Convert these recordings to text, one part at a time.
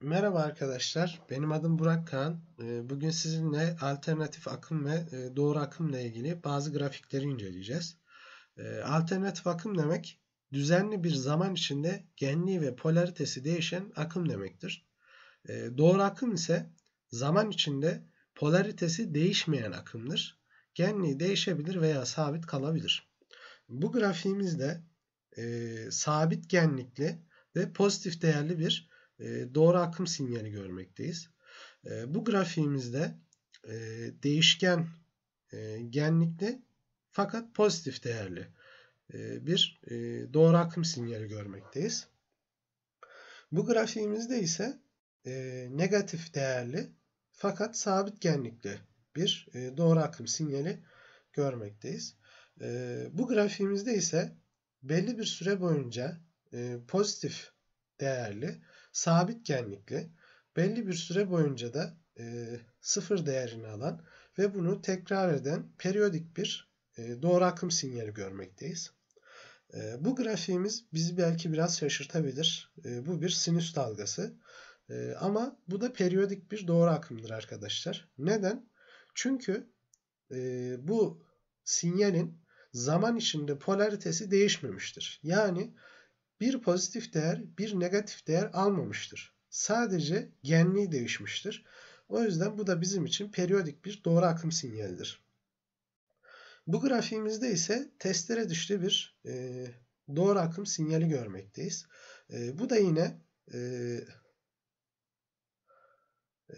Merhaba arkadaşlar, benim adım Burak Kağan. Ee, bugün sizinle alternatif akım ve e, doğru akımla ilgili bazı grafikleri inceleyeceğiz. Ee, alternatif akım demek, düzenli bir zaman içinde genliği ve polaritesi değişen akım demektir. Ee, doğru akım ise zaman içinde polaritesi değişmeyen akımdır. Genliği değişebilir veya sabit kalabilir. Bu grafiğimizde e, sabit genlikli ve pozitif değerli bir ee, doğru akım sinyali görmekteyiz. Ee, bu grafiğimizde e, değişken e, genlikli fakat pozitif değerli e, bir doğru akım sinyali görmekteyiz. Bu grafiğimizde ise negatif değerli fakat sabit genlikli bir doğru akım sinyali görmekteyiz. Bu grafiğimizde ise belli bir süre boyunca pozitif değerli Sabit genlikli, belli bir süre boyunca da e, sıfır değerini alan ve bunu tekrar eden periyodik bir e, doğru akım sinyali görmekteyiz. E, bu grafiğimiz bizi belki biraz şaşırtabilir. E, bu bir sinüs dalgası. E, ama bu da periyodik bir doğru akımdır arkadaşlar. Neden? Çünkü e, bu sinyalin zaman içinde polaritesi değişmemiştir. Yani bu bir pozitif değer bir negatif değer almamıştır. Sadece genliği değişmiştir. O yüzden bu da bizim için periyodik bir doğru akım sinyalidir. Bu grafiğimizde ise testere dişli bir e, doğru akım sinyali görmekteyiz. E, bu da yine e, e,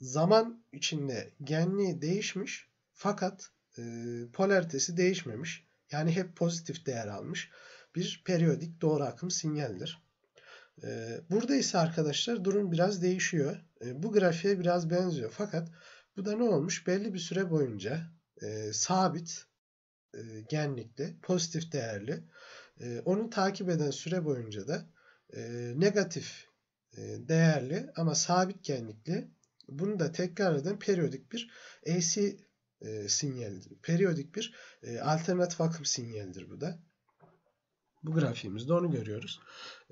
zaman içinde genliği değişmiş fakat e, polaritesi değişmemiş. Yani hep pozitif değer almış bir periyodik doğru akım sinyaldir. Ee, burada ise arkadaşlar durum biraz değişiyor. Ee, bu grafiğe biraz benziyor. Fakat bu da ne olmuş? Belli bir süre boyunca e, sabit e, genlikli, pozitif değerli. E, onu takip eden süre boyunca da e, negatif e, değerli ama sabit genlikli. Bunu da tekrar eden periyodik bir AC e, sinyalidir. Periyodik bir alternatif akım sinyalidir bu da. Bu grafiğimizde onu görüyoruz.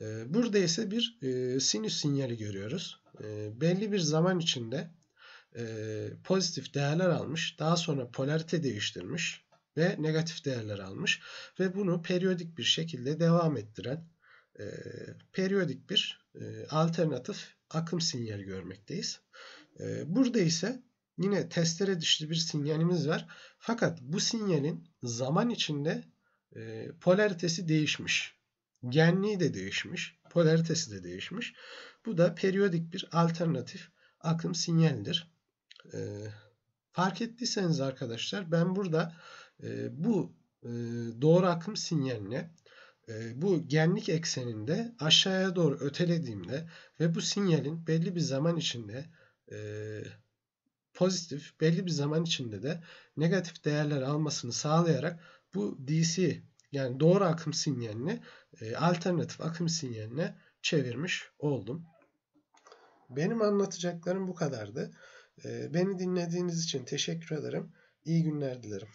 Ee, burada ise bir e, sinüs sinyali görüyoruz. Ee, belli bir zaman içinde e, pozitif değerler almış. Daha sonra polarite değiştirmiş ve negatif değerler almış. Ve bunu periyodik bir şekilde devam ettiren e, periyodik bir alternatif akım sinyali görmekteyiz. burada ise yine testere dişli bir sinyalimiz var. Fakat bu sinyalin zaman içinde e, polaritesi değişmiş. Genliği de değişmiş. Polaritesi de değişmiş. Bu da periyodik bir alternatif akım sinyalidir. E, ee, fark ettiyseniz arkadaşlar ben burada e, bu e, doğru akım sinyaline e, bu genlik ekseninde aşağıya doğru ötelediğimde ve bu sinyalin belli bir zaman içinde pozitif, belli bir zaman içinde de negatif değerler almasını sağlayarak bu DC yani doğru akım sinyalini e, alternatif akım sinyaline çevirmiş oldum. Benim anlatacaklarım bu kadardı. E, beni dinlediğiniz için teşekkür ederim. İyi günler dilerim.